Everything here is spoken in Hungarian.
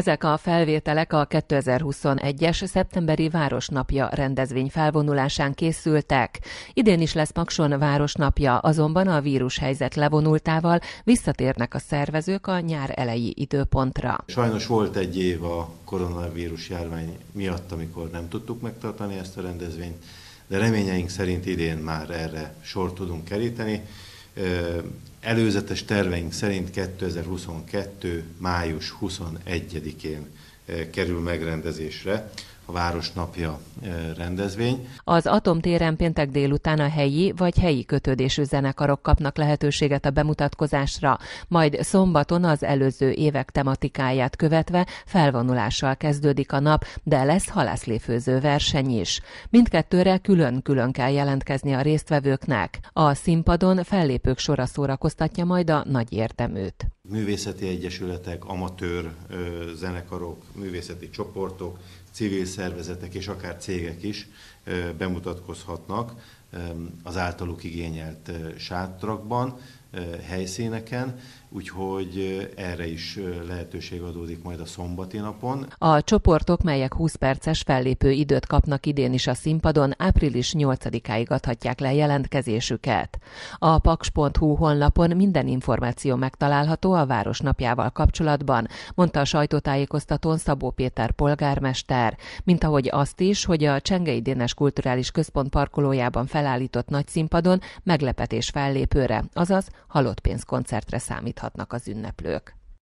Ezek a felvételek a 2021-es szeptemberi Városnapja rendezvény felvonulásán készültek. Idén is lesz Pakson Városnapja, azonban a vírushelyzet levonultával visszatérnek a szervezők a nyár elejé időpontra. Sajnos volt egy év a koronavírus járvány miatt, amikor nem tudtuk megtartani ezt a rendezvényt, de reményeink szerint idén már erre sor tudunk keríteni. Előzetes terveink szerint 2022. május 21-én kerül megrendezésre a Város Napja e, rendezvény. Az Atomtéren péntek délután a helyi vagy helyi kötődésű zenekarok kapnak lehetőséget a bemutatkozásra, majd szombaton az előző évek tematikáját követve felvonulással kezdődik a nap, de lesz halászléfőző verseny is. Mindkettőre külön-külön kell jelentkezni a résztvevőknek. A színpadon fellépők sora szórakoztatja majd a nagy érteműt művészeti egyesületek, amatőr zenekarok, művészeti csoportok, civil szervezetek és akár cégek is bemutatkozhatnak az általuk igényelt sátrakban, helyszíneken, úgyhogy erre is lehetőség adódik majd a szombati napon. A csoportok, melyek 20 perces fellépő időt kapnak idén is a színpadon, április 8-áig adhatják le jelentkezésüket. A paks.hu honlapon minden információ megtalálható a város napjával kapcsolatban, mondta a sajtótájékoztatón Szabó Péter polgármester, mint ahogy azt is, hogy a Csengei Dénes Kulturális Központ parkolójában felállított nagy színpadon meglepetés fellépőre, azaz halott pénzkoncertre számít számíthatnak az ünneplők.